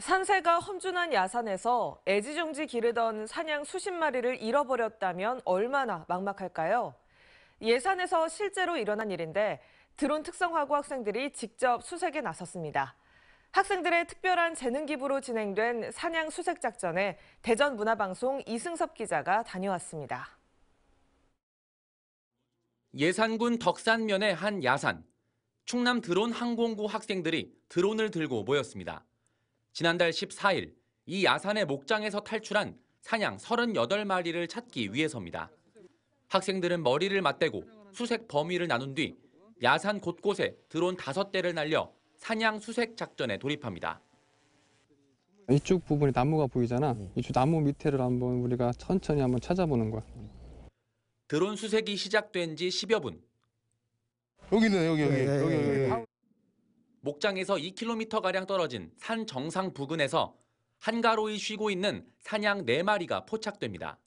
산세가 험준한 야산에서 애지중지 기르던 사냥 수십 마리를 잃어버렸다면 얼마나 막막할까요? 예산에서 실제로 일어난 일인데 드론 특성화고 학생들이 직접 수색에 나섰습니다. 학생들의 특별한 재능 기부로 진행된 사냥 수색 작전에 대전 문화방송 이승섭 기자가 다녀왔습니다. 예산군 덕산면의 한 야산. 충남 드론 항공고 학생들이 드론을 들고 모였습니다. 지난달 14일 이 야산의 목장에서 탈출한 사냥 38마리를 찾기 위해서입니다. 학생들은 머리를 맞대고 수색 범위를 나눈 뒤 야산 곳곳에 드론 5대를 날려 사냥 수색 작전에 돌입합니다. 이쪽 부분에 나무가 보이잖아. 음. 이쪽 나무 밑에를 한번 우리가 천천히 한번 찾아보는 거야. 드론 수색이 시작된 지 10여 분. 여기는 여기 여기 네, 네, 여기 여기. 네, 목장에서 2km가량 떨어진 산 정상 부근에서 한가로이 쉬고 있는 사냥 4마리가 포착됩니다.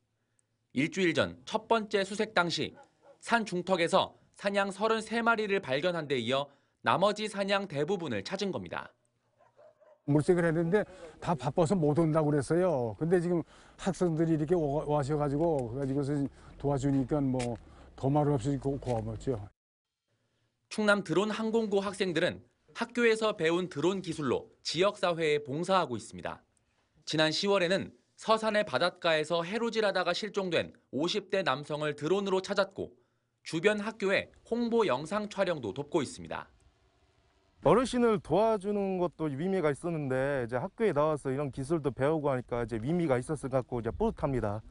일주일 전 첫 번째 수색 당시 산 중턱에서 사냥 33마리를 발견한 데 이어 나머지 사냥 대부분을 찾은 겁니다. 물색을 했는데 다 바빠서 못 온다고 그랬어요. 근데 지금 학생들이 이렇게 와셔가지고 그래서 도와주니까 뭐 도마를 없이 고마죠 충남 드론 항공고 학생들은 학교에서 배운 드론 기술로 지역사회에 봉사하고 있습니다. 지난 10월에는 서산의 바닷가에서 해로질하다가 실종된 50대 남성을 드론으로 찾았고 주변 학교에 홍보 영상 촬영도 돕고 있습니다. 어르신을 도와주는 것도 의미가 있었는데 이제 학교에 나와서 이런 기술도 배우고 하니까 이제 의미가 있었을 것 같고 이제 뿌듯합니다.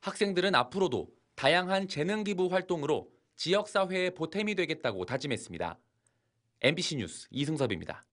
학생들은 앞으로도 다양한 재능 기부 활동으로 지역 사회에 보탬이 되겠다고 다짐했습니다. MBC 뉴스 이승섭입니다.